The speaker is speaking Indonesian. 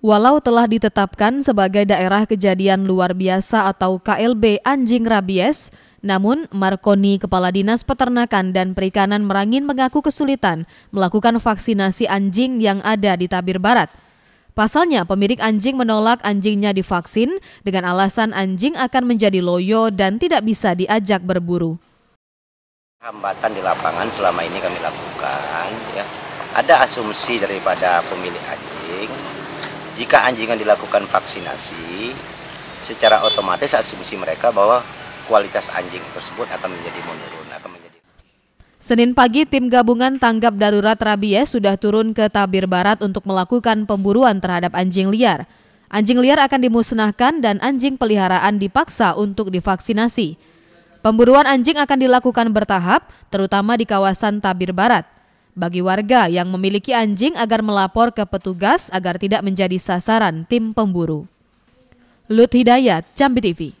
Walau telah ditetapkan sebagai daerah kejadian luar biasa atau KLB anjing rabies, namun Marconi, Kepala Dinas Peternakan dan Perikanan Merangin mengaku kesulitan melakukan vaksinasi anjing yang ada di Tabir Barat. Pasalnya, pemilik anjing menolak anjingnya divaksin dengan alasan anjing akan menjadi loyo dan tidak bisa diajak berburu. Hambatan di lapangan selama ini kami lakukan, ya. ada asumsi daripada pemilik anjing jika anjingan dilakukan vaksinasi secara otomatis asumsi mereka bahwa kualitas anjing tersebut akan menjadi menurun akan menjadi Senin pagi, tim gabungan tanggap darurat rabies sudah turun ke Tabir Barat untuk melakukan pemburuan terhadap anjing liar. Anjing liar akan dimusnahkan dan anjing peliharaan dipaksa untuk divaksinasi. Pemburuan anjing akan dilakukan bertahap, terutama di kawasan Tabir Barat bagi warga yang memiliki anjing agar melapor ke petugas agar tidak menjadi sasaran tim pemburu. Lut Hidayat, Cambi TV.